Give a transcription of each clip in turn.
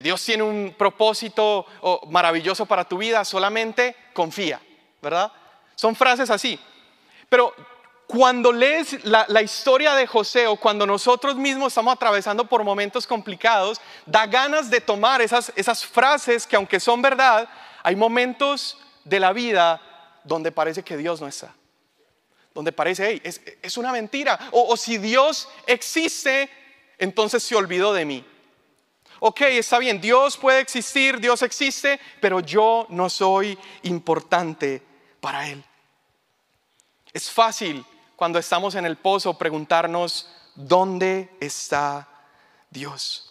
Dios tiene un propósito oh, maravilloso para tu vida, solamente confía, ¿verdad? Son frases así. Pero cuando lees la, historia de José o cuando nosotros mismos estamos atravesando por momentos complicados, da ganas de tomar esas, frases que aunque son verdad, hay momentos de la vida donde parece que Dios no está, donde parece, hey, es, una mentira, o si Dios existe, entonces se olvidó de mí ok, está bien, Dios puede existir, Dios existe, pero yo no soy importante para Él. Es fácil cuando estamos en el pozo preguntarnos, ¿dónde está Dios?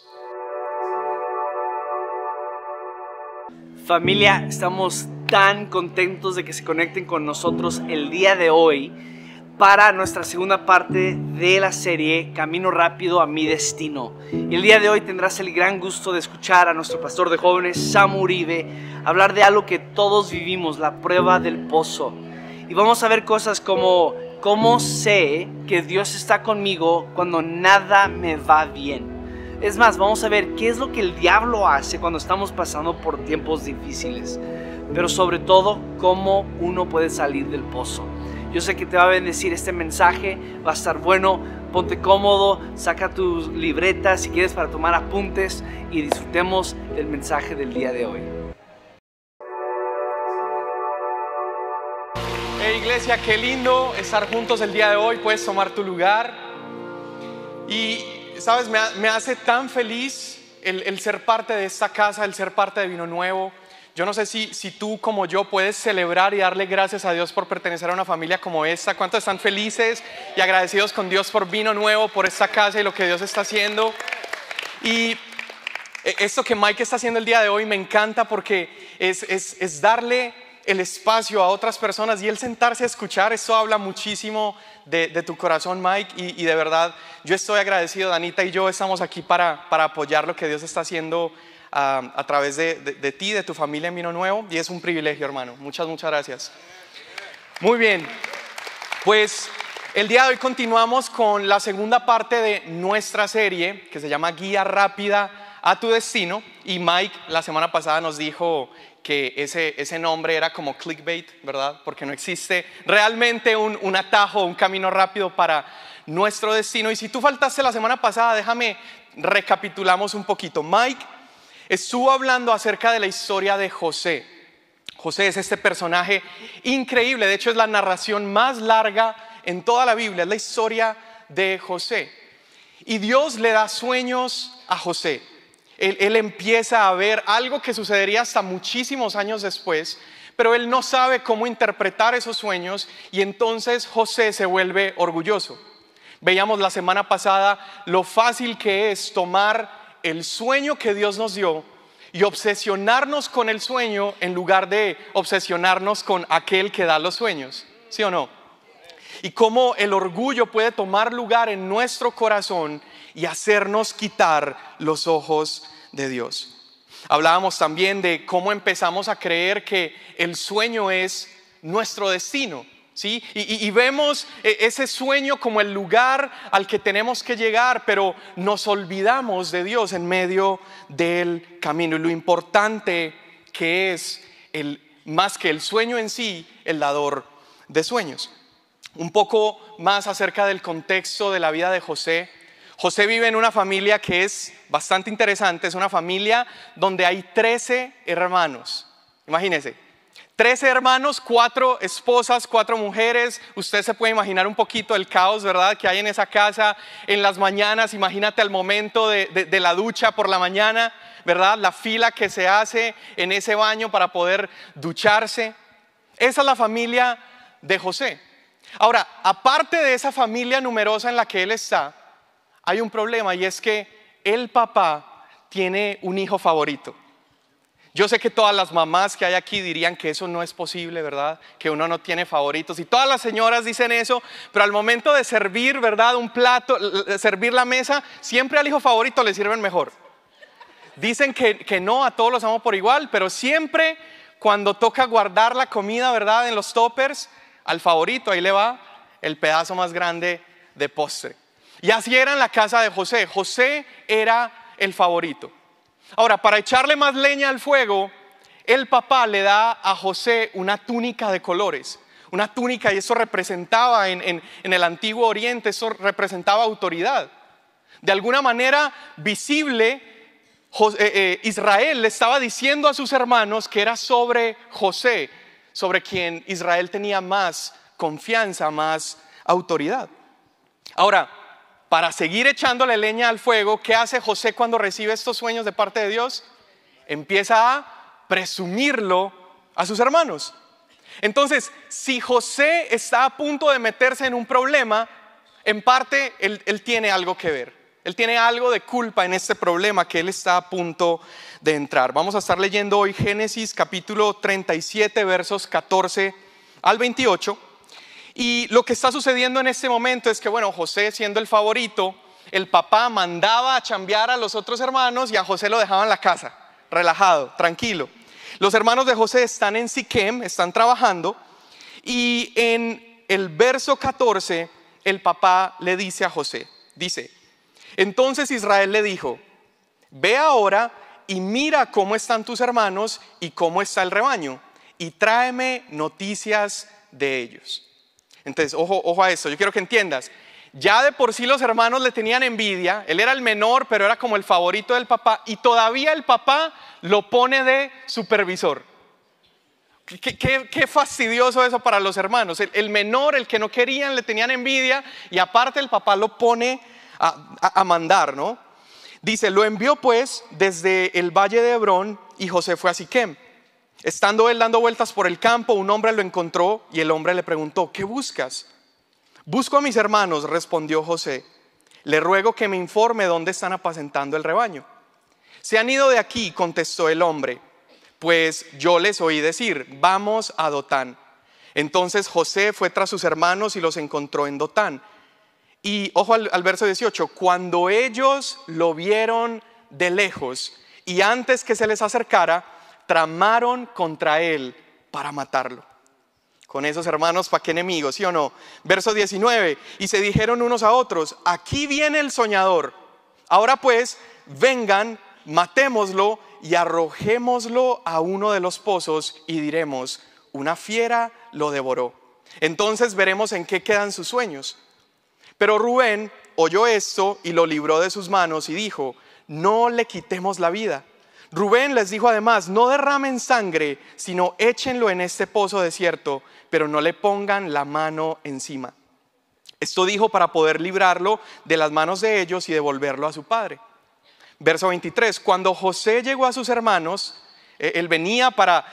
Familia, estamos tan contentos de que se conecten con nosotros el día de hoy para nuestra segunda parte de la serie Camino Rápido a mi Destino. el día de hoy tendrás el gran gusto de escuchar a nuestro pastor de jóvenes, Sam Uribe, hablar de algo que todos vivimos, la prueba del pozo. Y vamos a ver cosas como, ¿cómo sé que Dios está conmigo cuando nada me va bien? Es más, vamos a ver qué es lo que el diablo hace cuando estamos pasando por tiempos difíciles. Pero sobre todo, cómo uno puede salir del pozo. Yo sé que te va a bendecir este mensaje, va a estar bueno, ponte cómodo, saca tus libretas si quieres para tomar apuntes y disfrutemos del mensaje del día de hoy. Hey iglesia, qué lindo estar juntos el día de hoy, puedes tomar tu lugar. Y sabes, me, hace tan feliz el ser parte de esta casa, el ser parte de Vino Nuevo yo no sé si, si tú como yo puedes celebrar y darle gracias a Dios por pertenecer a una familia como esta. ¿Cuántos están felices y agradecidos con Dios por vino nuevo, por esta casa y lo que Dios está haciendo? Y eh, esto que Mike está haciendo el día de hoy me encanta porque es, es, darle el espacio a otras personas y el sentarse a escuchar, eso habla muchísimo de, tu corazón, Mike, y, de verdad yo estoy agradecido, Danita y yo estamos aquí para, para apoyar lo que Dios está haciendo Um, a, través de, ti, de tu familia en Vino Nuevo y es un privilegio, hermano. Muchas, muchas gracias. Muy bien, pues el día de hoy continuamos con la segunda parte de nuestra serie que se llama Guía Rápida a tu Destino y Mike la semana pasada nos dijo que ese, ese nombre era como clickbait, ¿verdad? Porque no existe realmente un, un atajo, un camino rápido para nuestro destino. Y si tú faltaste la semana pasada, déjame recapitulamos un poquito. Mike estuvo hablando acerca de la historia de José. José es este personaje increíble, de hecho es la narración más larga en toda la Biblia, es la historia de José. Y Dios le da sueños a José. Él, empieza a ver algo que sucedería hasta muchísimos años después, pero él no sabe cómo interpretar esos sueños y entonces José se vuelve orgulloso. Veíamos la semana pasada lo fácil que es tomar el sueño que Dios nos dio y obsesionarnos con el sueño en lugar de obsesionarnos con aquel que da los sueños. ¿Sí o no? Y cómo el orgullo puede tomar lugar en nuestro corazón y hacernos quitar los ojos de Dios. Hablábamos también de cómo empezamos a creer que el sueño es nuestro destino ¿sí? Y, vemos eh, ese sueño como el lugar al que tenemos que llegar, pero nos olvidamos de Dios en medio del camino y lo importante que es más que el sueño en sí, el dador de sueños. Un poco más acerca del contexto de la vida de José. José vive en una familia que es bastante interesante, es una familia donde hay 13 hermanos. Imagínense, Trece hermanos, cuatro esposas, cuatro mujeres. Usted se puede imaginar un poquito el caos, ¿verdad? Que hay en esa casa en las mañanas. Imagínate el momento de, de, la ducha por la mañana, ¿verdad? La fila que se hace en ese baño para poder ducharse. Esa es la familia de José. Ahora, aparte de esa familia numerosa en la que él está, hay un problema y es que el papá tiene un hijo favorito. Yo sé que todas las mamás que hay aquí dirían que eso no es posible, ¿verdad? Que uno no tiene favoritos. Y todas las señoras dicen eso, pero al momento de servir, ¿verdad? Un plato, servir la mesa, siempre al hijo favorito le sirven mejor. Dicen que, no, a todos los amo por igual, pero siempre cuando toca guardar la comida, ¿verdad? En los toppers, al favorito, ahí le va el pedazo más grande de postre. Y así era en la casa de José. José era el favorito. Ahora, para echarle más leña al fuego, el papá le da a José una túnica de colores, una túnica y eso representaba en, el antiguo oriente, eso representaba autoridad. De alguna manera visible, eh, eh, Israel le estaba diciendo a sus hermanos que era sobre José, sobre quien Israel tenía más confianza, más autoridad. Ahora, para seguir echándole leña al fuego, ¿qué hace José cuando recibe estos sueños de parte de Dios? Empieza a presumirlo a sus hermanos. Entonces, si José está a punto de meterse en un problema, en parte él, tiene algo que ver. Él tiene algo de culpa en este problema que él está a punto de entrar. Vamos a estar leyendo hoy Génesis capítulo 37, versos 14 al 28. Y lo que está sucediendo en este momento es que, bueno, José siendo el favorito, el papá mandaba a chambear a los otros hermanos y a José lo dejaba en la casa, relajado, tranquilo. Los hermanos de José están en Siquem, están trabajando, y en el verso 14 el papá le dice a José, dice, entonces Israel le dijo, ve ahora y mira cómo están tus hermanos y cómo está el rebaño, y tráeme noticias de ellos. Entonces, ojo, a eso, yo quiero que entiendas. Ya de por sí los hermanos le tenían envidia, él era el menor, pero era como el favorito del papá, y todavía el papá lo pone de supervisor. Qué, fastidioso eso para los hermanos. El, menor, el que no querían, le tenían envidia, y aparte el papá lo pone a, mandar, ¿no? Dice, lo envió pues desde el valle de Hebrón, y José fue a Siquem. Estando él dando vueltas por el campo, un hombre lo encontró y el hombre le preguntó, ¿qué buscas? Busco a mis hermanos, respondió José. Le ruego que me informe dónde están apacentando el rebaño. Se han ido de aquí, contestó el hombre, pues yo les oí decir, vamos a Dotán. Entonces José fue tras sus hermanos y los encontró en Dotán. Y ojo al, verso 18, cuando ellos lo vieron de lejos y antes que se les acercara, tramaron contra él para matarlo. Con esos hermanos, ¿para qué enemigos, sí o no? Verso 19, y se dijeron unos a otros, aquí viene el soñador, ahora pues, vengan, matémoslo y arrojémoslo a uno de los pozos y diremos, una fiera lo devoró. Entonces veremos en qué quedan sus sueños. Pero Rubén oyó esto y lo libró de sus manos y dijo, no le quitemos la vida Rubén les dijo además, no derramen sangre, sino échenlo en este pozo desierto, pero no le pongan la mano encima. Esto dijo para poder librarlo de las manos de ellos y devolverlo a su padre. Verso 23, cuando José llegó a sus hermanos, eh, él venía para,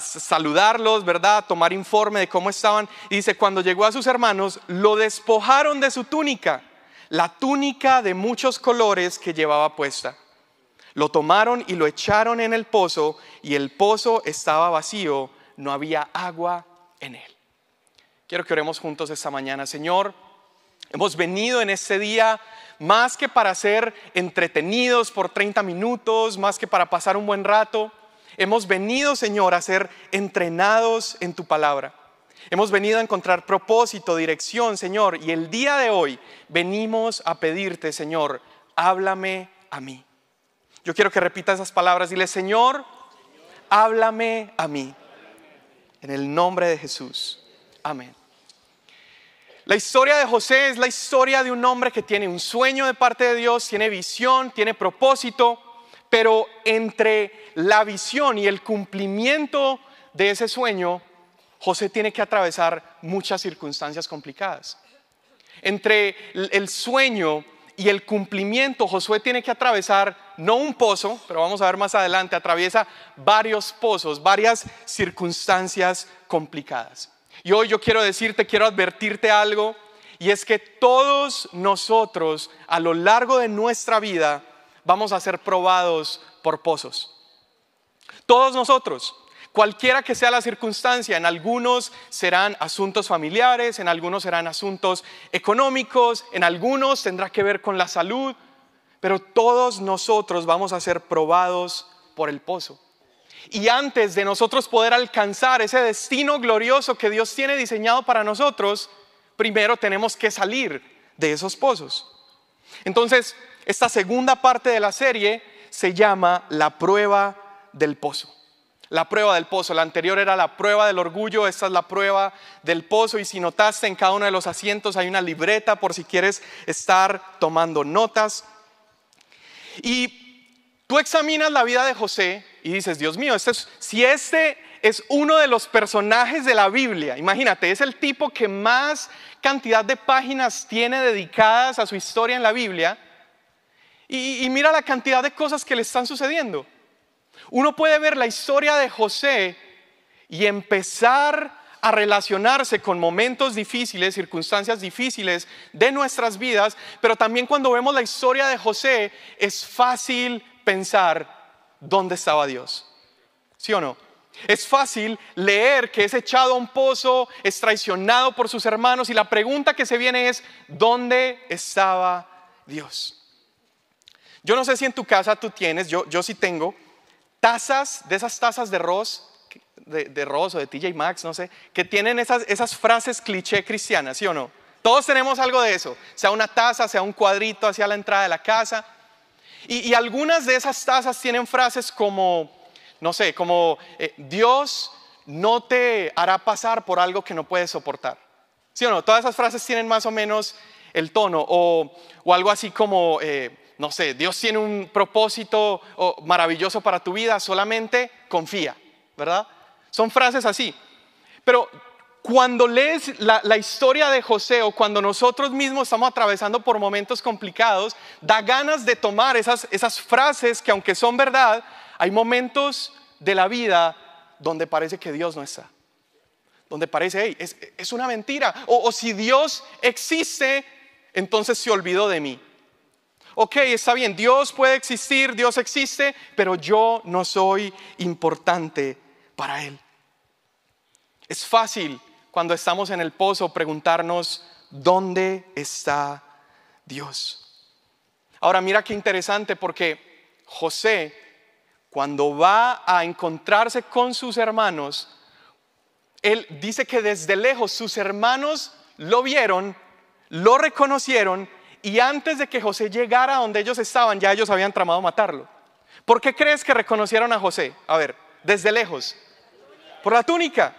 saludarlos, ¿verdad? Tomar informe de cómo estaban. Y dice, cuando llegó a sus hermanos, lo despojaron de su túnica, la túnica de muchos colores que llevaba puesta. Lo tomaron y lo echaron en el pozo y el pozo estaba vacío, no había agua en él. Quiero que oremos juntos esta mañana, Señor. Hemos venido en este día más que para ser entretenidos por 30 minutos, más que para pasar un buen rato. Hemos venido, Señor, a ser entrenados en tu palabra. Hemos venido a encontrar propósito, dirección, Señor. Y el día de hoy venimos a pedirte, Señor, háblame a mí. Yo quiero que repita esas palabras. Dile, Señor, háblame a mí. En el nombre de Jesús. Amén. La historia de José es la historia de un hombre que tiene un sueño de parte de Dios, tiene visión, tiene propósito, pero entre la visión y el cumplimiento de ese sueño, José tiene que atravesar muchas circunstancias complicadas. Entre el sueño y el cumplimiento, Josué tiene que atravesar no un pozo, pero vamos a ver más adelante, atraviesa varios pozos, varias circunstancias complicadas. Y hoy yo quiero decirte, quiero advertirte algo, y es que todos nosotros a lo largo de nuestra vida vamos a ser probados por pozos. Todos nosotros. Cualquiera que sea la circunstancia, en algunos serán asuntos familiares, en algunos serán asuntos económicos, en algunos tendrá que ver con la salud, pero todos nosotros vamos a ser probados por el pozo. Y antes de nosotros poder alcanzar ese destino glorioso que Dios tiene diseñado para nosotros, primero tenemos que salir de esos pozos. Entonces, esta segunda parte de la serie se llama La prueba del pozo. La prueba del pozo, la anterior era la prueba del orgullo, esta es la prueba del pozo y si notaste en cada uno de los asientos hay una libreta por si quieres estar tomando notas. Y tú examinas la vida de José y dices, Dios mío, este si este es uno de los personajes de la Biblia. Imagínate, es el tipo que más cantidad de páginas tiene dedicadas a su historia en la Biblia. y, mira la cantidad de cosas que le están sucediendo. Uno puede ver la historia de José y empezar a relacionarse con momentos difíciles, circunstancias difíciles de nuestras vidas, pero también cuando vemos la historia de José es fácil pensar dónde estaba Dios. ¿Sí o no? Es fácil leer que es echado a un pozo, es traicionado por sus hermanos y la pregunta que se viene es, ¿dónde estaba Dios? Yo no sé si en tu casa tú tienes, yo, yo sí tengo, tazas, de esas tazas de Ross, de, Ross o de TJ Maxx, no sé, que tienen esas, esas frases cliché cristianas, ¿sí o no? Todos tenemos algo de eso, sea una taza, sea un cuadrito hacia la entrada de la casa. Y, algunas de esas tazas tienen frases como, no sé, como eh, Dios no te hará pasar por algo que no puedes soportar. ¿Sí o no? Todas esas frases tienen más o menos el tono. O, o algo así como, eh, no sé, Dios tiene un propósito maravilloso para tu vida, solamente confía, ¿verdad? Son frases así. Pero cuando lees la, historia de José o cuando nosotros mismos estamos atravesando por momentos complicados, da ganas de tomar esas, frases que aunque son verdad, hay momentos de la vida donde parece que Dios no está. Donde parece, hey, es, una mentira. o si Dios existe, entonces se olvidó de mí ok, está bien, Dios puede existir, Dios existe, pero yo no soy importante para Él. Es fácil cuando estamos en el pozo preguntarnos, ¿dónde está Dios? Ahora mira qué interesante porque José, cuando va a encontrarse con sus hermanos, él dice que desde lejos sus hermanos lo vieron, lo reconocieron y antes de que José llegara a donde ellos estaban, ya ellos habían tramado matarlo. ¿Por qué crees que reconocieron a José? A ver, desde lejos. Por la túnica.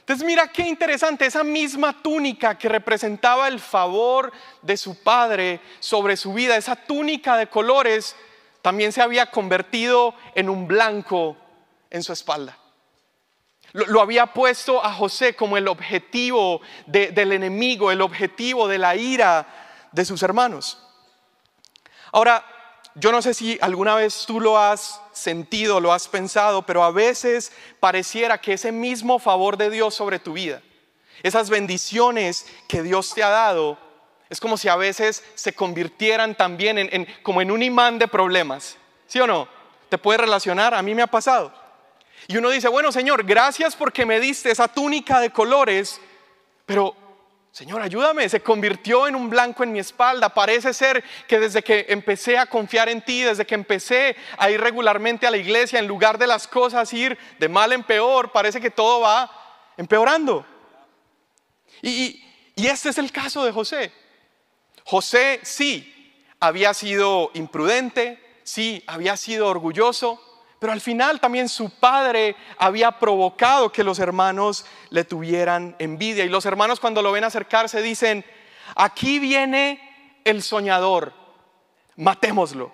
Entonces mira qué interesante, esa misma túnica que representaba el favor de su padre sobre su vida, esa túnica de colores, también se había convertido en un blanco en su espalda. Lo, había puesto a José como el objetivo del enemigo, el objetivo de la ira de sus hermanos. Ahora, yo no sé si alguna vez tú lo has sentido, lo has pensado, pero a veces pareciera que ese mismo favor de Dios sobre tu vida, esas bendiciones que Dios te ha dado, es como si a veces se convirtieran también en, como en un imán de problemas. ¿Sí o no? ¿Te puedes relacionar? A mí me ha pasado. Y uno dice, bueno Señor, gracias porque me diste esa túnica de colores, pero Señor, ayúdame. Se convirtió en un blanco en mi espalda. Parece ser que desde que empecé a confiar en ti, desde que empecé a ir regularmente a la iglesia, en lugar de las cosas ir de mal en peor, parece que todo va empeorando. Y, y este es el caso de José. José sí había sido imprudente, sí había sido orgulloso, pero al final también su padre había provocado que los hermanos le tuvieran envidia. Y los hermanos cuando lo ven acercarse dicen, aquí viene el soñador, matémoslo.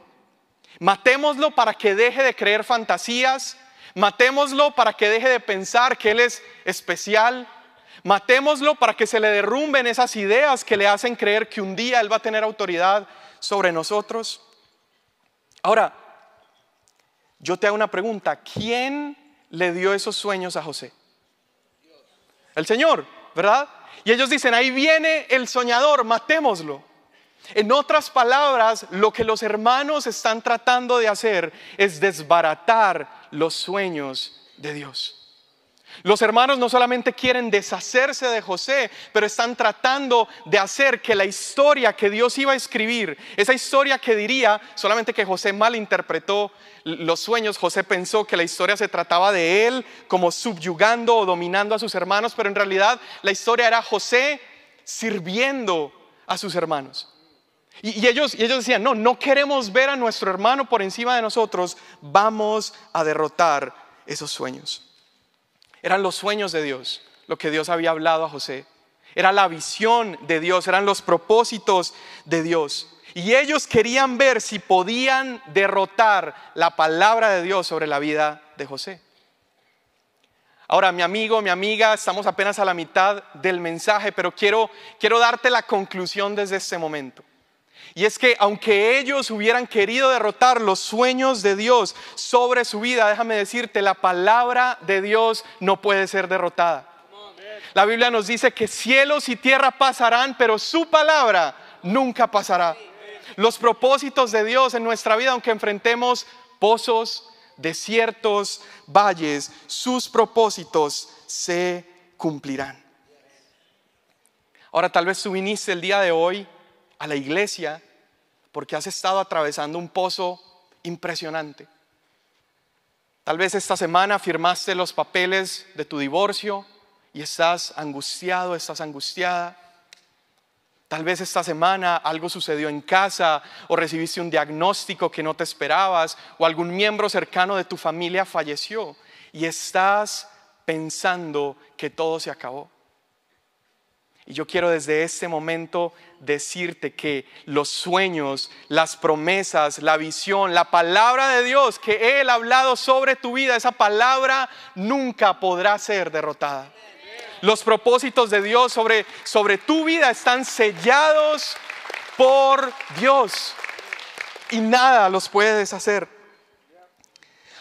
Matémoslo para que deje de creer fantasías, matémoslo para que deje de pensar que él es especial, matémoslo para que se le derrumben esas ideas que le hacen creer que un día él va a tener autoridad sobre nosotros. Ahora, yo te hago una pregunta, ¿quién le dio esos sueños a José? El Señor, ¿verdad? Y ellos dicen, ahí viene el soñador, matémoslo. En otras palabras, lo que los hermanos están tratando de hacer es desbaratar los sueños de Dios. Los hermanos no solamente quieren deshacerse de José, pero están tratando de hacer que la historia que Dios iba a escribir, esa historia que diría solamente que José malinterpretó los sueños, José pensó que la historia se trataba de él como subyugando o dominando a sus hermanos, pero en realidad la historia era José sirviendo a sus hermanos. Y, ellos, y ellos decían, no, no queremos ver a nuestro hermano por encima de nosotros, vamos a derrotar esos sueños. Eran los sueños de Dios, lo que Dios había hablado a José. Era la visión de Dios, eran los propósitos de Dios. Y ellos querían ver si podían derrotar la palabra de Dios sobre la vida de José. Ahora, mi amigo, mi amiga, estamos apenas a la mitad del mensaje, pero quiero, quiero darte la conclusión desde este momento. Y es que aunque ellos hubieran querido derrotar los sueños de Dios sobre su vida, déjame decirte, la palabra de Dios no puede ser derrotada. La Biblia nos dice que cielos y tierra pasarán, pero su palabra nunca pasará. Los propósitos de Dios en nuestra vida, aunque enfrentemos pozos, desiertos, valles, sus propósitos se cumplirán. Ahora tal vez tú viniste el día de hoy a la iglesia porque has estado atravesando un pozo impresionante. Tal vez esta semana firmaste los papeles de tu divorcio y estás angustiado, estás angustiada. Tal vez esta semana algo sucedió en casa o recibiste un diagnóstico que no te esperabas o algún miembro cercano de tu familia falleció y estás pensando que todo se acabó. Y yo quiero desde este momento decirte que los sueños, las promesas, la visión, la palabra de Dios que Él ha hablado sobre tu vida, esa palabra nunca podrá ser derrotada. Los propósitos de Dios sobre, sobre tu vida están sellados por Dios y nada los puede deshacer.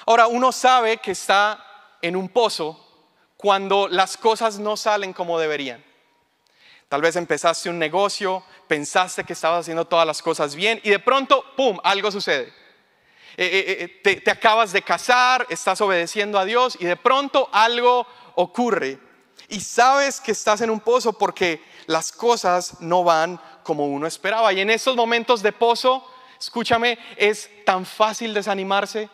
Ahora, uno sabe que está en un pozo cuando las cosas no salen como deberían. Tal vez empezaste un negocio, pensaste que estabas haciendo todas las cosas bien y de pronto, ¡pum!, algo sucede. Eh, eh, eh, te, te, acabas de casar, estás obedeciendo a Dios y de pronto algo ocurre. Y sabes que estás en un pozo porque las cosas no van como uno esperaba. Y en estos momentos de pozo, escúchame, es tan fácil desanimarse.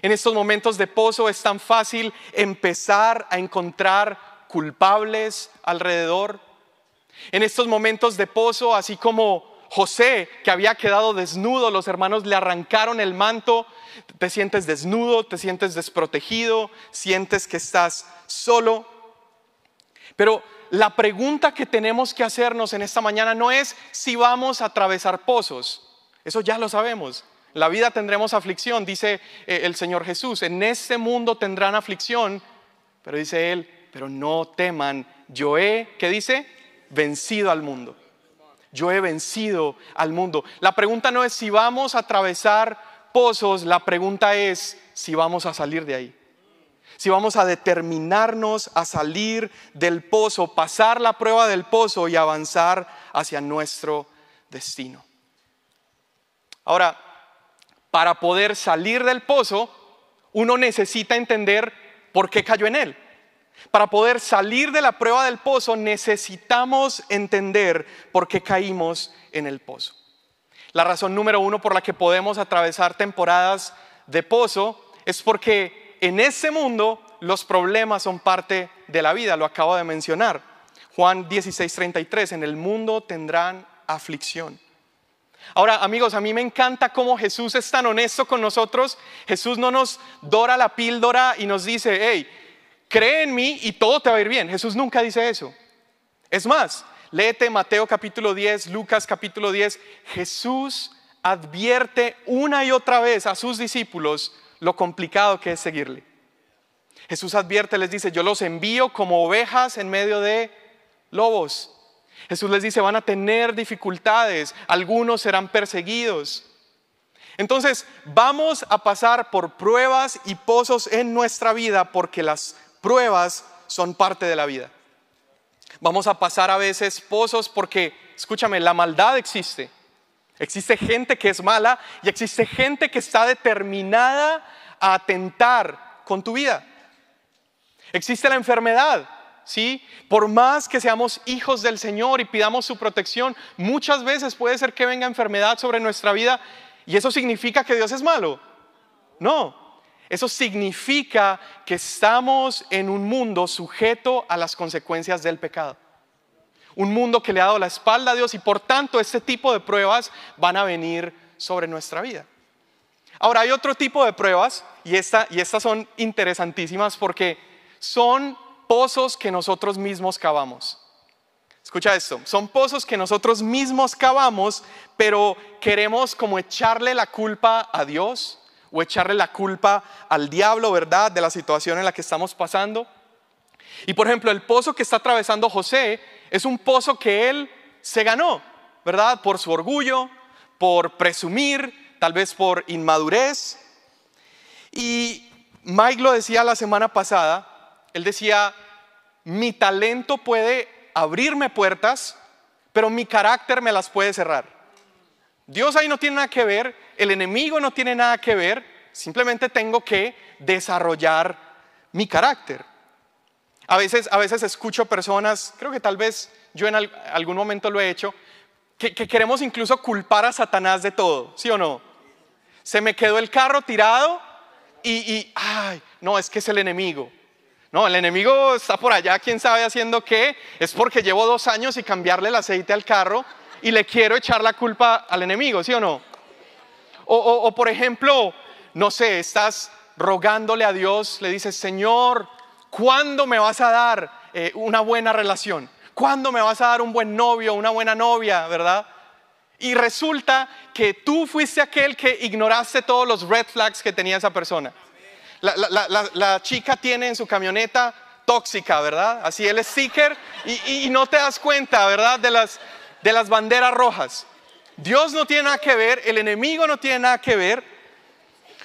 En estos momentos de pozo es tan fácil empezar a encontrar culpables alrededor. En estos momentos de pozo, así como José, que había quedado desnudo, los hermanos le arrancaron el manto, te sientes desnudo, te sientes desprotegido, sientes que estás solo. Pero la pregunta que tenemos que hacernos en esta mañana no es si vamos a atravesar pozos, eso ya lo sabemos. La vida tendremos aflicción, dice eh, el Señor Jesús, en este mundo tendrán aflicción, pero dice Él, pero no teman, yo he, ¿qué dice? vencido al mundo. Yo he vencido al mundo. La pregunta no es si vamos a atravesar pozos, la pregunta es si vamos a salir de ahí. Si vamos a determinarnos a salir del pozo, pasar la prueba del pozo y avanzar hacia nuestro destino. Ahora, para poder salir del pozo, uno necesita entender por qué cayó en él. Para poder salir de la prueba del pozo necesitamos entender por qué caímos en el pozo. La razón número uno por la que podemos atravesar temporadas de pozo es porque en ese mundo los problemas son parte de la vida, lo acabo de mencionar. Juan 16:33, en el mundo tendrán aflicción. Ahora, amigos, a mí me encanta cómo Jesús es tan honesto con nosotros. Jesús no nos dora la píldora y nos dice, hey, cree en mí y todo te va a ir bien. Jesús nunca dice eso. Es más, léete Mateo capítulo 10, Lucas capítulo 10. Jesús advierte una y otra vez a sus discípulos lo complicado que es seguirle. Jesús advierte, les dice, yo los envío como ovejas en medio de lobos. Jesús les dice, van a tener dificultades, algunos serán perseguidos. Entonces, vamos a pasar por pruebas y pozos en nuestra vida porque las pruebas son parte de la vida. Vamos a pasar a veces pozos porque, escúchame, la maldad existe. Existe gente que es mala y existe gente que está determinada a atentar con tu vida. Existe la enfermedad, ¿sí? Por más que seamos hijos del Señor y pidamos su protección, muchas veces puede ser que venga enfermedad sobre nuestra vida y eso significa que Dios es malo. No, eso significa que estamos en un mundo sujeto a las consecuencias del pecado. Un mundo que le ha dado la espalda a Dios y por tanto este tipo de pruebas van a venir sobre nuestra vida. Ahora hay otro tipo de pruebas y, estas son interesantísimas porque son pozos que nosotros mismos cavamos. Escucha esto, son pozos que nosotros mismos cavamos, pero queremos como echarle la culpa a Dios o echarle la culpa al diablo, ¿verdad? De la situación en la que estamos pasando. Y por ejemplo, el pozo que está atravesando José es un pozo que él se ganó, ¿verdad? Por su orgullo, por presumir, tal vez por inmadurez. Y Mike lo decía la semana pasada, él decía, mi talento puede abrirme puertas, pero mi carácter me las puede cerrar. Dios ahí no tiene nada que ver el enemigo no tiene nada que ver, simplemente tengo que desarrollar mi carácter. A veces, a veces escucho personas, creo que tal vez yo en algún momento lo he hecho, que, queremos incluso culpar a Satanás de todo, ¿sí o no? Se me quedó el carro tirado y, y, ay, no, es que es el enemigo. No, el enemigo está por allá, quién sabe haciendo qué, es porque llevo dos años y cambiarle el aceite al carro y le quiero echar la culpa al enemigo, ¿sí o no? O, por ejemplo, no sé, estás rogándole a Dios, le dices, Señor, ¿cuándo me vas a dar eh, una buena relación? ¿Cuándo me vas a dar un buen novio, una buena novia, verdad? Y resulta que tú fuiste aquel que ignoraste todos los red flags que tenía esa persona. La, chica tiene en su camioneta tóxica, ¿verdad? Así el sticker y, y, no te das cuenta, ¿verdad? de las banderas rojas. Dios no tiene nada que ver, el enemigo no tiene nada que ver.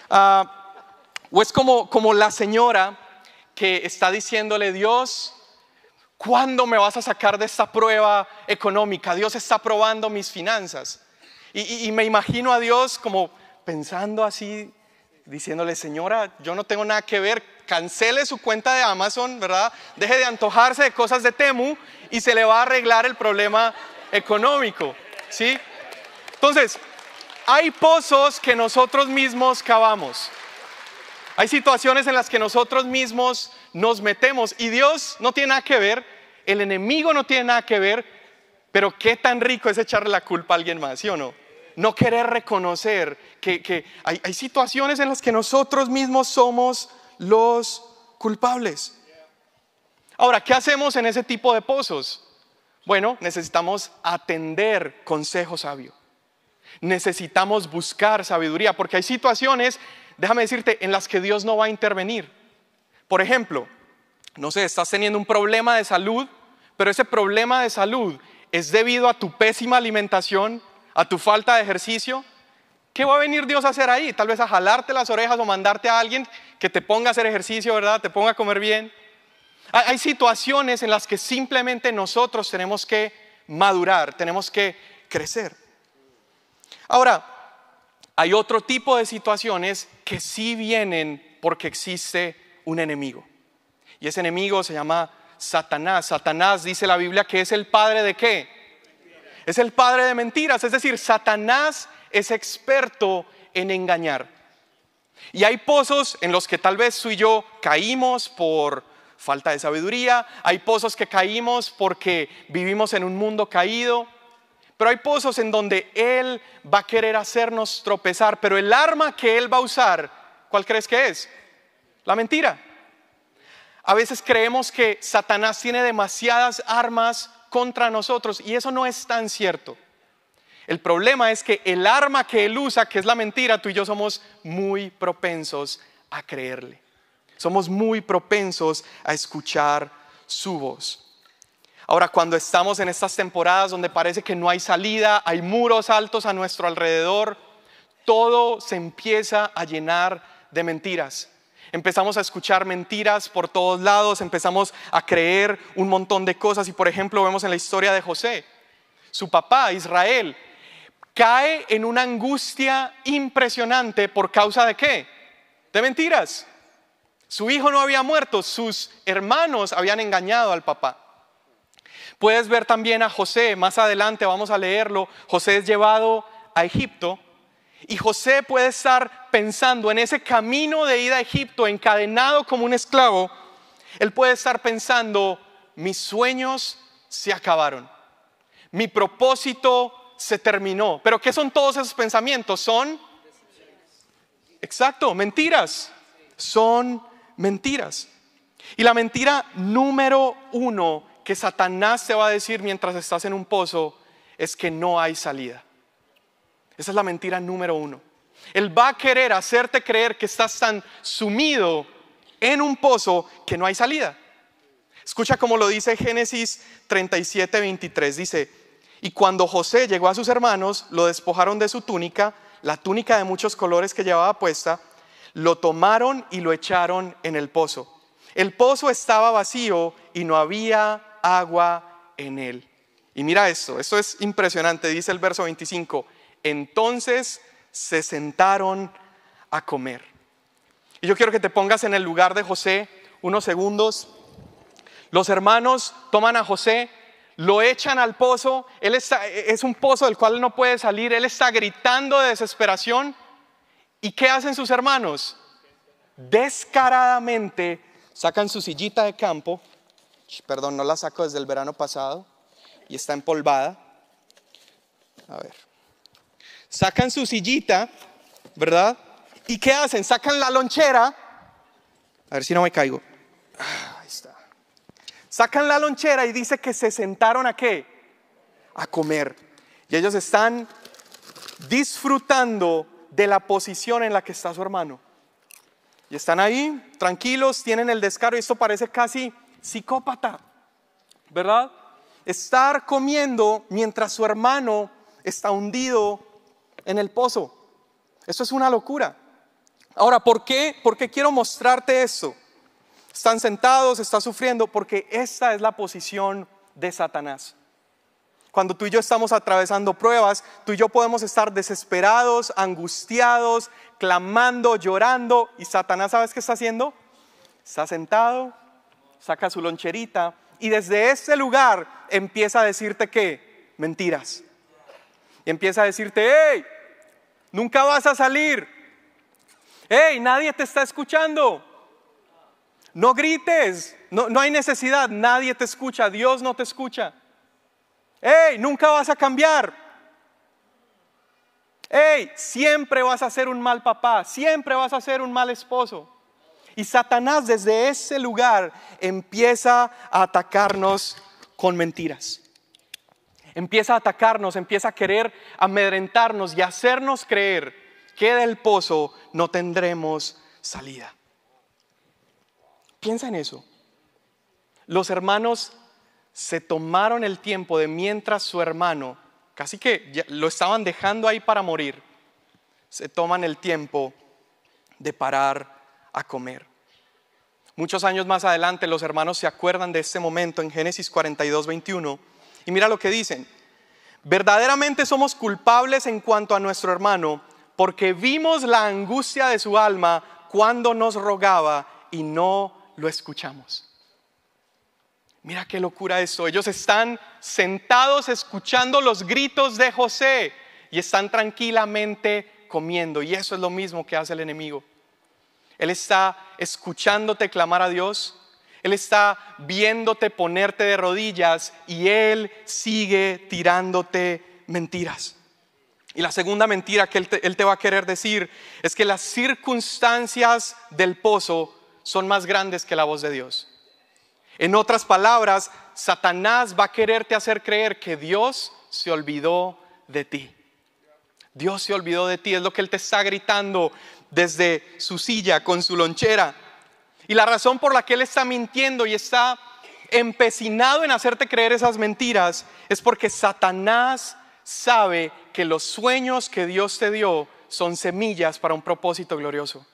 Ah, o es como, la señora que está diciéndole, Dios, ¿cuándo me vas a sacar de esta prueba económica? Dios está probando mis finanzas. y me imagino a Dios como pensando así, diciéndole, señora, yo no tengo nada que ver, cancele su cuenta de Amazon, ¿verdad? Deje de antojarse de cosas de Temu y se le va a arreglar el problema económico, ¿sí? Entonces, hay pozos que nosotros mismos cavamos. Hay situaciones en las que nosotros mismos nos metemos y Dios no tiene nada que ver, el enemigo no tiene nada que ver, pero qué tan rico es echarle la culpa a alguien más, ¿sí o no? No querer reconocer que, hay, hay situaciones en las que nosotros mismos somos los culpables. Ahora, ¿qué hacemos en ese tipo de pozos? Bueno, necesitamos atender consejo sabio. Necesitamos buscar sabiduría porque hay situaciones, déjame decirte, en las que Dios no va a intervenir. Por ejemplo, no sé, estás teniendo un problema de salud, pero ese problema de salud es debido a tu pésima alimentación, a tu falta de ejercicio. ¿Qué va a venir Dios a hacer ahí? Tal vez a jalarte las orejas o mandarte a alguien que te ponga a hacer ejercicio, ¿verdad? Te ponga a comer bien. Hay situaciones en las que simplemente nosotros tenemos que madurar, tenemos que crecer. Ahora, hay otro tipo de situaciones que sí vienen porque existe un enemigo. Y ese enemigo se llama Satanás. Satanás dice la Biblia que es el padre de qué? Es el padre de mentiras. Es decir, Satanás es experto en engañar. Y hay pozos en los que tal vez tú y yo caímos por falta de sabiduría. Hay pozos que caímos porque vivimos en un mundo caído. Pero hay pozos en donde Él va a querer hacernos tropezar, pero el arma que Él va a usar, ¿cuál crees que es? La mentira. A veces creemos que Satanás tiene demasiadas armas contra nosotros y eso no es tan cierto. El problema es que el arma que él usa, que es la mentira, tú y yo somos muy propensos a creerle. Somos muy propensos a escuchar su voz. Ahora, cuando estamos en estas temporadas donde parece que no hay salida, hay muros altos a nuestro alrededor, todo se empieza a llenar de mentiras. Empezamos a escuchar mentiras por todos lados, empezamos a creer un montón de cosas y por ejemplo vemos en la historia de José, su papá Israel, cae en una angustia impresionante por causa de qué? De mentiras. Su hijo no había muerto, sus hermanos habían engañado al papá. Puedes ver también a José, más adelante vamos a leerlo, José es llevado a Egipto y José puede estar pensando en ese camino de ida a Egipto, encadenado como un esclavo, él puede estar pensando, mis sueños se acabaron, mi propósito se terminó. Pero ¿qué son todos esos pensamientos? Son... Exacto, mentiras. Son mentiras. Y la mentira número uno que Satanás te va a decir mientras estás en un pozo es que no hay salida. Esa es la mentira número uno. Él va a querer hacerte creer que estás tan sumido en un pozo que no hay salida. Escucha como lo dice Génesis 37, 23. Dice, y cuando José llegó a sus hermanos, lo despojaron de su túnica, la túnica de muchos colores que llevaba puesta, lo tomaron y lo echaron en el pozo. El pozo estaba vacío y no había agua en él. Y mira esto, esto es impresionante, dice el verso 25. Entonces se sentaron a comer. Y yo quiero que te pongas en el lugar de José unos segundos. Los hermanos toman a José, lo echan al pozo, él está, es un pozo del cual no puede salir, él está gritando de desesperación. ¿Y qué hacen sus hermanos? Descaradamente sacan su sillita de campo, Perdón, no la saco desde el verano pasado y está empolvada. A ver. Sacan su sillita, ¿verdad? ¿Y qué hacen? Sacan la lonchera. A ver si no me caigo. Ah, ahí está. Sacan la lonchera y dice que se sentaron a qué? A comer. Y ellos están disfrutando de la posición en la que está su hermano. Y están ahí, tranquilos, tienen el descaro. Y esto parece casi psicópata, ¿verdad? Estar comiendo mientras su hermano está hundido en el pozo. Eso es una locura. Ahora, ¿por qué? ¿Por quiero mostrarte eso Están sentados, está sufriendo, porque esta es la posición de Satanás. Cuando tú y yo estamos atravesando pruebas, tú y yo podemos estar desesperados, angustiados, clamando, llorando. ¿Y Satanás sabes qué está haciendo? Está sentado, saca su loncherita y desde ese lugar empieza a decirte que mentiras. Y empieza a decirte, hey, nunca vas a salir. Hey, nadie te está escuchando. No grites, no, no hay necesidad, nadie te escucha, Dios no te escucha. Hey, nunca vas a cambiar. Hey, siempre vas a ser un mal papá, siempre vas a ser un mal esposo. Y Satanás desde ese lugar empieza a atacarnos con mentiras. Empieza a atacarnos, empieza a querer amedrentarnos y hacernos creer que del pozo no tendremos salida. Piensa en eso. Los hermanos se tomaron el tiempo de mientras su hermano, casi que lo estaban dejando ahí para morir, se toman el tiempo de parar a comer. Muchos años más adelante los hermanos se acuerdan de este momento en Génesis 42, 21 y mira lo que dicen. Verdaderamente somos culpables en cuanto a nuestro hermano porque vimos la angustia de su alma cuando nos rogaba y no lo escuchamos. Mira qué locura eso Ellos están sentados escuchando los gritos de José y están tranquilamente comiendo. Y eso es lo mismo que hace el enemigo. Él está escuchándote clamar a Dios. Él está viéndote ponerte de rodillas y Él sigue tirándote mentiras. Y la segunda mentira que él te, va a querer decir es que las circunstancias del pozo son más grandes que la voz de Dios. En otras palabras, Satanás va a quererte hacer creer que Dios se olvidó de ti. Dios se olvidó de ti, es lo que Él te está gritando desde su silla con su lonchera. Y la razón por la que él está mintiendo y está empecinado en hacerte creer esas mentiras es porque Satanás sabe que los sueños que Dios te dio son semillas para un propósito glorioso.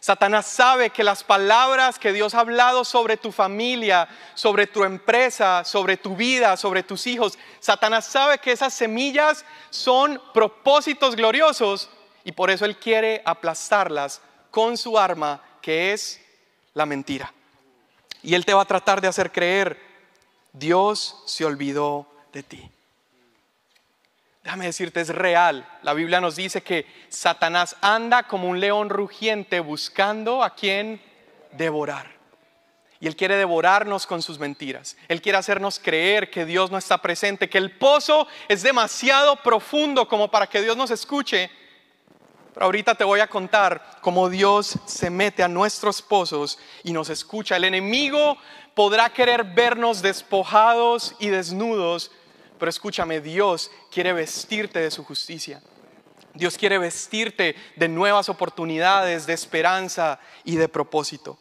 Satanás sabe que las palabras que Dios ha hablado sobre tu familia, sobre tu empresa, sobre tu vida, sobre tus hijos, Satanás sabe que esas semillas son propósitos gloriosos y por eso Él quiere aplastarlas con su arma que es la mentira. Y Él te va a tratar de hacer creer, Dios se olvidó de ti. Déjame decirte, es real. La Biblia nos dice que Satanás anda como un león rugiente buscando a quien devorar. Y Él quiere devorarnos con sus mentiras. Él quiere hacernos creer que Dios no está presente, que el pozo es demasiado profundo como para que Dios nos escuche ahorita te voy a contar cómo Dios se mete a nuestros pozos y nos escucha. El enemigo podrá querer vernos despojados y desnudos, pero escúchame, Dios quiere vestirte de su justicia. Dios quiere vestirte de nuevas oportunidades, de esperanza y de propósito.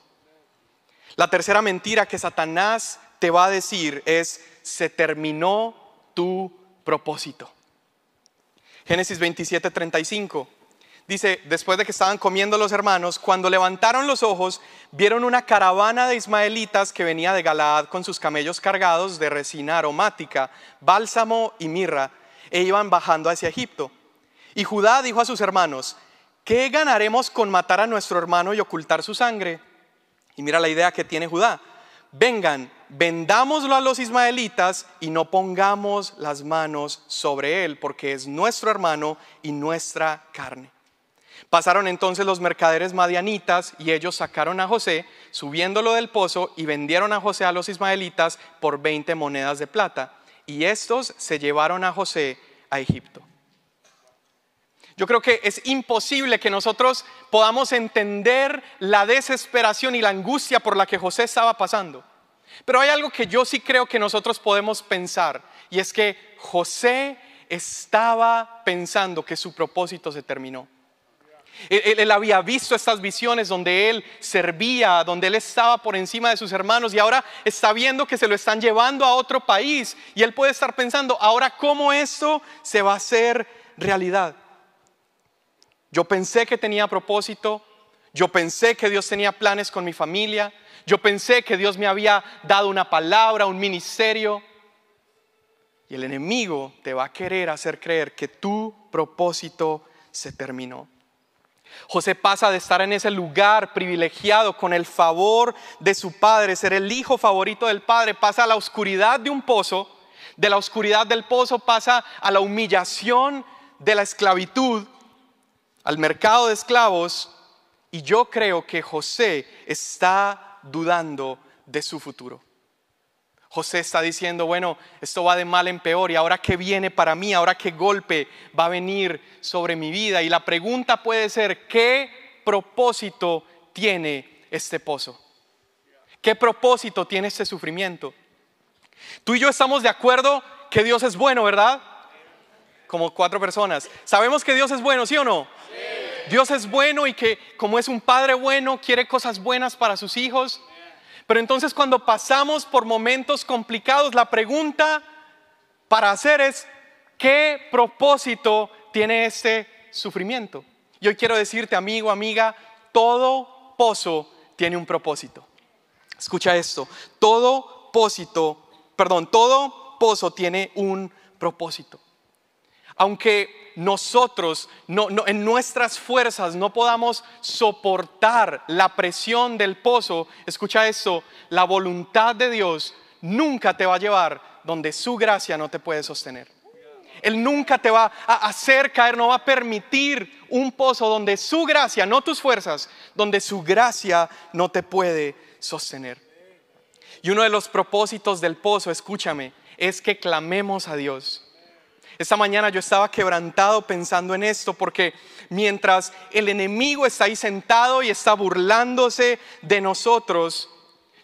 La tercera mentira que Satanás te va a decir es, se terminó tu propósito. Génesis 27.35 dice, después de que estaban comiendo los hermanos, cuando levantaron los ojos, vieron una caravana de ismaelitas que venía de Galaad con sus camellos cargados de resina aromática, bálsamo y mirra, e iban bajando hacia Egipto. Y Judá dijo a sus hermanos, ¿qué ganaremos con matar a nuestro hermano y ocultar su sangre? Y mira la idea que tiene Judá. Vengan, vendámoslo a los ismaelitas y no pongamos las manos sobre él, porque es nuestro hermano y nuestra carne. Pasaron entonces los mercaderes madianitas y ellos sacaron a José, subiéndolo del pozo y vendieron a José a los ismaelitas por 20 monedas de plata. Y estos se llevaron a José a Egipto. Yo creo que es imposible que nosotros podamos entender la desesperación y la angustia por la que José estaba pasando. Pero hay algo que yo sí creo que nosotros podemos pensar y es que José estaba pensando que su propósito se terminó. Él, había visto estas visiones donde él servía, donde él estaba por encima de sus hermanos y ahora está viendo que se lo están llevando a otro país y él puede estar pensando, ahora cómo esto se va a hacer realidad. Yo pensé que tenía propósito, yo pensé que Dios tenía planes con mi familia, yo pensé que Dios me había dado una palabra, un ministerio. Y el enemigo te va a querer hacer creer que tu propósito se terminó. José pasa de estar en ese lugar privilegiado con el favor de su padre, ser el hijo favorito del padre, pasa a la oscuridad de un pozo, de la oscuridad del pozo pasa a la humillación de la esclavitud, al mercado de esclavos, y yo creo que José está dudando de su futuro. José está diciendo, bueno, esto va de mal en peor y ahora qué viene para mí, ahora qué golpe va a venir sobre mi vida. Y la pregunta puede ser, ¿qué propósito tiene este pozo? ¿Qué propósito tiene este sufrimiento? Tú y yo estamos de acuerdo que Dios es bueno, ¿verdad? Como cuatro personas. ¿Sabemos que Dios es bueno, sí o no? Dios es bueno y que como es un padre bueno, quiere cosas buenas para sus hijos pero entonces cuando pasamos por momentos complicados, la pregunta para hacer es, ¿qué propósito tiene este sufrimiento? Yo quiero decirte, amigo, amiga, todo pozo tiene un propósito. Escucha esto, todo pozo, perdón, todo pozo tiene un propósito aunque nosotros en nuestras fuerzas no podamos soportar la presión del pozo, escucha esto, la voluntad de Dios nunca te va a llevar donde su gracia no te puede sostener. Él nunca te va a hacer caer, no va a permitir un pozo donde su gracia, no tus fuerzas, donde su gracia no te puede sostener. Y uno de los propósitos del pozo, escúchame, es que clamemos a Dios esta mañana yo estaba quebrantado pensando en esto porque mientras el enemigo está ahí sentado y está burlándose de nosotros,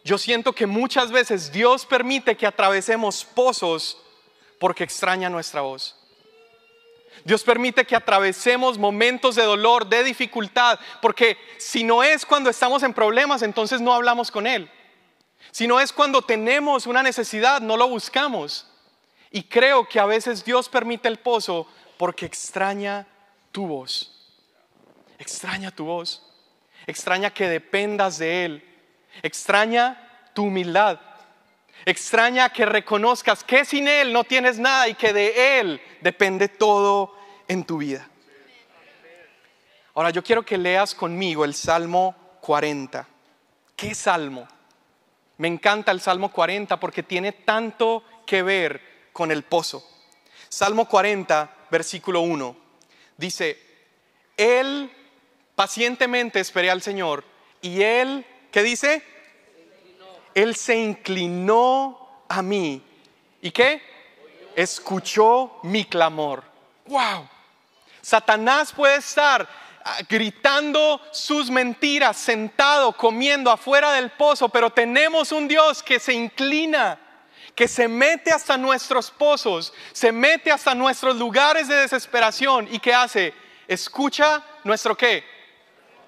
yo siento que muchas veces Dios permite que atravesemos pozos porque extraña nuestra voz. Dios permite que atravesemos momentos de dolor, de dificultad, porque si no es cuando estamos en problemas, entonces no hablamos con Él. Si no es cuando tenemos una necesidad, no lo buscamos. Y creo que a veces Dios permite el pozo porque extraña tu voz. Extraña tu voz. Extraña que dependas de Él. Extraña tu humildad. Extraña que reconozcas que sin Él no tienes nada y que de Él depende todo en tu vida. Ahora yo quiero que leas conmigo el Salmo 40. ¿Qué salmo? Me encanta el Salmo 40 porque tiene tanto que ver con el pozo. Salmo 40, versículo 1, dice, Él pacientemente esperé al Señor y Él, ¿qué dice? Él se inclinó a mí. ¿Y qué? Escuchó mi clamor. ¡Wow! Satanás puede estar ah, gritando sus mentiras, sentado, comiendo afuera del pozo, pero tenemos un Dios que se inclina que se mete hasta nuestros pozos, se mete hasta nuestros lugares de desesperación y que hace, escucha nuestro qué,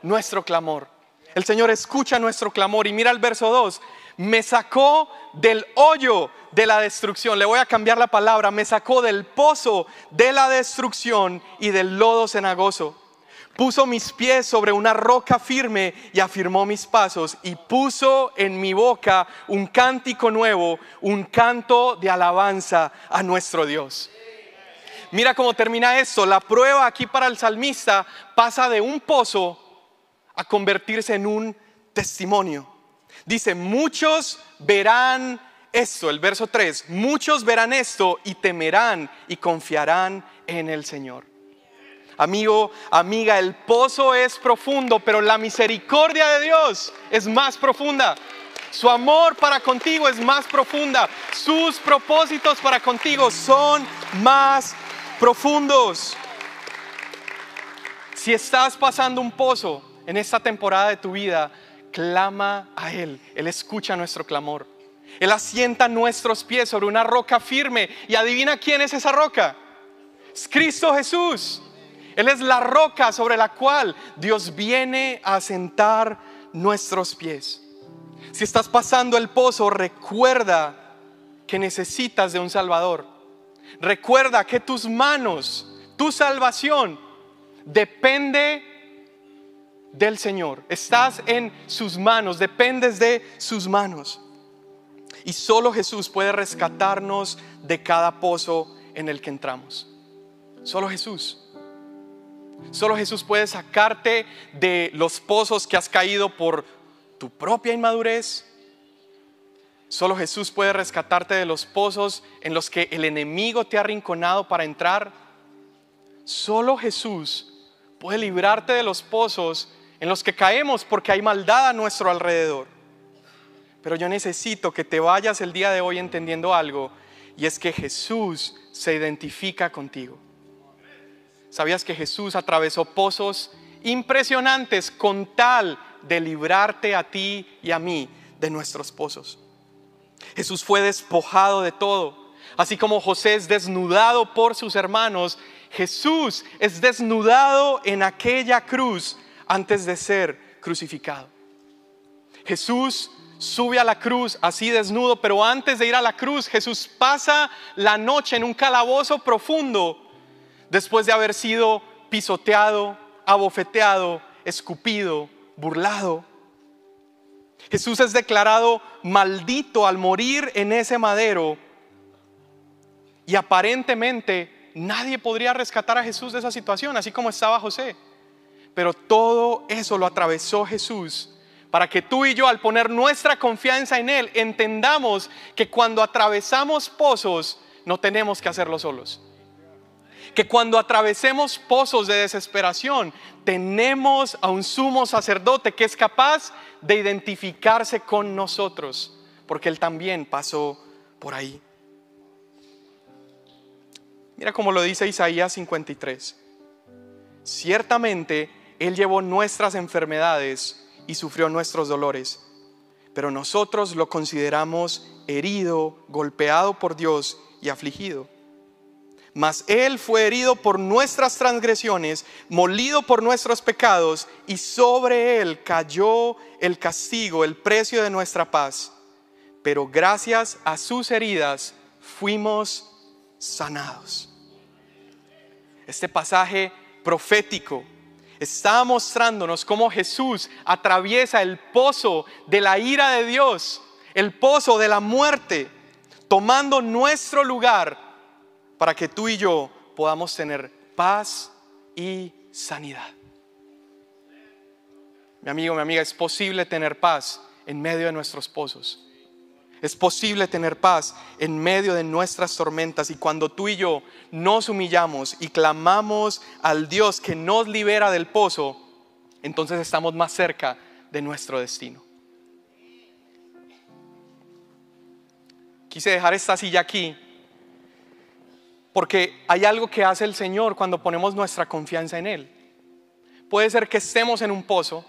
nuestro clamor. El Señor escucha nuestro clamor y mira el verso 2, me sacó del hoyo de la destrucción, le voy a cambiar la palabra, me sacó del pozo de la destrucción y del lodo cenagoso puso mis pies sobre una roca firme y afirmó mis pasos y puso en mi boca un cántico nuevo, un canto de alabanza a nuestro Dios. Mira cómo termina esto. La prueba aquí para el salmista pasa de un pozo a convertirse en un testimonio. Dice, muchos verán esto, el verso 3, muchos verán esto y temerán y confiarán en el Señor. Amigo, amiga, el pozo es profundo, pero la misericordia de Dios es más profunda. Su amor para contigo es más profunda. Sus propósitos para contigo son más profundos. Si estás pasando un pozo en esta temporada de tu vida, clama a Él. Él escucha nuestro clamor. Él asienta nuestros pies sobre una roca firme. Y adivina quién es esa roca. Es Cristo Jesús. Él es la roca sobre la cual Dios viene a sentar nuestros pies. Si estás pasando el pozo, recuerda que necesitas de un Salvador. Recuerda que tus manos, tu salvación, depende del Señor. Estás en sus manos, dependes de sus manos. Y solo Jesús puede rescatarnos de cada pozo en el que entramos. Solo Jesús. Solo Jesús puede sacarte de los pozos que has caído por tu propia inmadurez. Solo Jesús puede rescatarte de los pozos en los que el enemigo te ha arrinconado para entrar. Solo Jesús puede librarte de los pozos en los que caemos porque hay maldad a nuestro alrededor. Pero yo necesito que te vayas el día de hoy entendiendo algo y es que Jesús se identifica contigo. ¿Sabías que Jesús atravesó pozos impresionantes con tal de librarte a ti y a mí de nuestros pozos? Jesús fue despojado de todo. Así como José es desnudado por sus hermanos, Jesús es desnudado en aquella cruz antes de ser crucificado. Jesús sube a la cruz así desnudo, pero antes de ir a la cruz, Jesús pasa la noche en un calabozo profundo después de haber sido pisoteado, abofeteado, escupido, burlado. Jesús es declarado maldito al morir en ese madero y aparentemente nadie podría rescatar a Jesús de esa situación, así como estaba José. Pero todo eso lo atravesó Jesús para que tú y yo al poner nuestra confianza en Él entendamos que cuando atravesamos pozos no tenemos que hacerlo solos que cuando atravesemos pozos de desesperación, tenemos a un sumo sacerdote que es capaz de identificarse con nosotros, porque él también pasó por ahí. Mira cómo lo dice Isaías 53. Ciertamente Él llevó nuestras enfermedades y sufrió nuestros dolores, pero nosotros lo consideramos herido, golpeado por Dios y afligido mas Él fue herido por nuestras transgresiones, molido por nuestros pecados, y sobre Él cayó el castigo, el precio de nuestra paz. Pero gracias a sus heridas fuimos sanados. Este pasaje profético está mostrándonos cómo Jesús atraviesa el pozo de la ira de Dios, el pozo de la muerte, tomando nuestro lugar para que tú y yo podamos tener paz y sanidad. Mi amigo, mi amiga, es posible tener paz en medio de nuestros pozos. Es posible tener paz en medio de nuestras tormentas y cuando tú y yo nos humillamos y clamamos al Dios que nos libera del pozo, entonces estamos más cerca de nuestro destino. Quise dejar esta silla aquí porque hay algo que hace el Señor cuando ponemos nuestra confianza en Él. Puede ser que estemos en un pozo,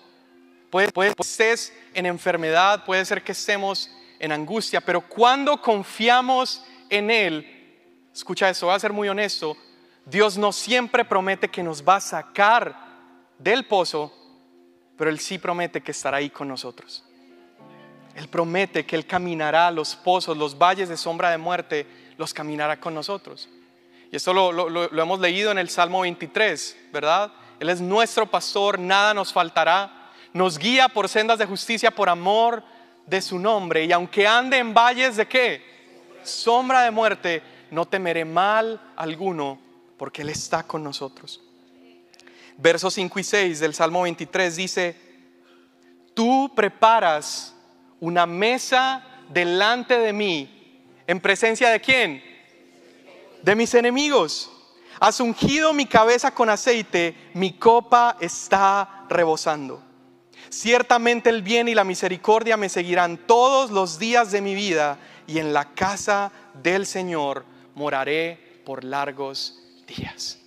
puede, puede que estés en enfermedad, puede ser que estemos en angustia, pero cuando confiamos en Él, escucha esto, voy a ser muy honesto, Dios no siempre promete que nos va a sacar del pozo, pero Él sí promete que estará ahí con nosotros. Él promete que Él caminará los pozos, los valles de sombra de muerte, los caminará con nosotros. Y esto lo, hemos leído en el Salmo 23, ¿verdad? Él es nuestro pastor, nada nos faltará. Nos guía por sendas de justicia por amor de su nombre. Y aunque ande en valles de qué? Sombra de muerte, no temeré mal alguno, porque Él está con nosotros. Versos 5 y 6 del Salmo 23 dice, tú preparas una mesa delante de mí, en presencia de quién? de mis enemigos. Has ungido mi cabeza con aceite, mi copa está rebosando. Ciertamente el bien y la misericordia me seguirán todos los días de mi vida y en la casa del Señor moraré por largos días.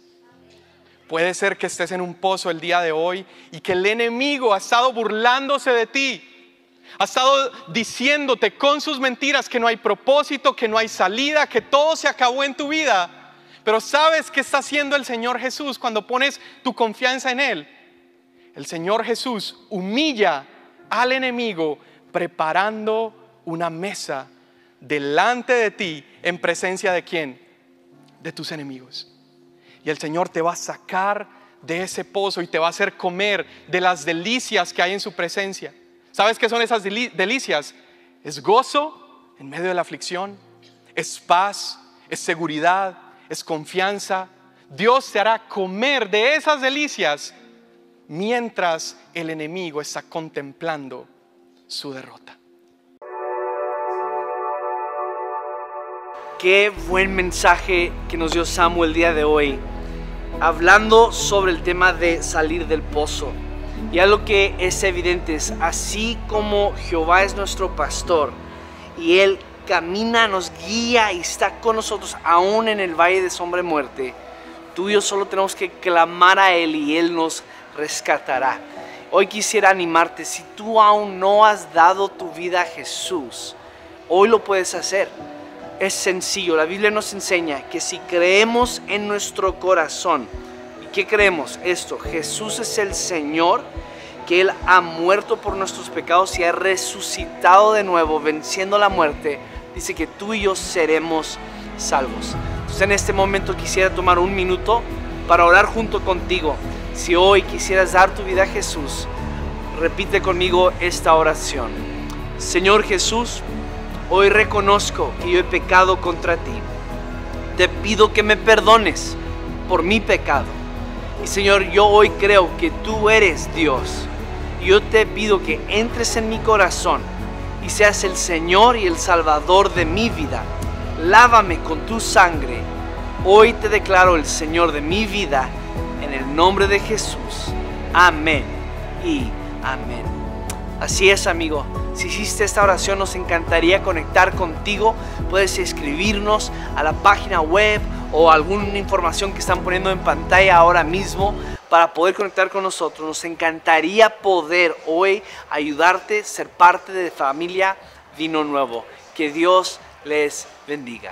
Puede ser que estés en un pozo el día de hoy y que el enemigo ha estado burlándose de ti ha estado diciéndote con sus mentiras que no hay propósito, que no hay salida, que todo se acabó en tu vida. Pero ¿sabes qué está haciendo el Señor Jesús cuando pones tu confianza en Él? El Señor Jesús humilla al enemigo preparando una mesa delante de ti en presencia de quién? De tus enemigos. Y el Señor te va a sacar de ese pozo y te va a hacer comer de las delicias que hay en su presencia. ¿Sabes qué son esas delicias? Es gozo en medio de la aflicción, es paz, es seguridad, es confianza. Dios te hará comer de esas delicias mientras el enemigo está contemplando su derrota. Qué buen mensaje que nos dio Samuel el día de hoy, hablando sobre el tema de salir del pozo. Y algo que es evidente es, así como Jehová es nuestro pastor y Él camina, nos guía y está con nosotros aún en el valle de sombra y muerte, tú y yo solo tenemos que clamar a Él y Él nos rescatará. Hoy quisiera animarte, si tú aún no has dado tu vida a Jesús, hoy lo puedes hacer. Es sencillo, la Biblia nos enseña que si creemos en nuestro corazón, ¿Qué creemos? Esto, Jesús es el Señor, que Él ha muerto por nuestros pecados y ha resucitado de nuevo, venciendo la muerte. Dice que tú y yo seremos salvos. Entonces en este momento quisiera tomar un minuto para orar junto contigo. Si hoy quisieras dar tu vida a Jesús, repite conmigo esta oración. Señor Jesús, hoy reconozco que yo he pecado contra ti. Te pido que me perdones por mi pecado y Señor, yo hoy creo que tú eres Dios. Yo te pido que entres en mi corazón y seas el Señor y el Salvador de mi vida. Lávame con tu sangre. Hoy te declaro el Señor de mi vida en el nombre de Jesús. Amén y amén. Así es, amigo si hiciste esta oración, nos encantaría conectar contigo. Puedes escribirnos a la página web o alguna información que están poniendo en pantalla ahora mismo para poder conectar con nosotros. Nos encantaría poder hoy ayudarte, ser parte de familia Vino Nuevo. Que Dios les bendiga.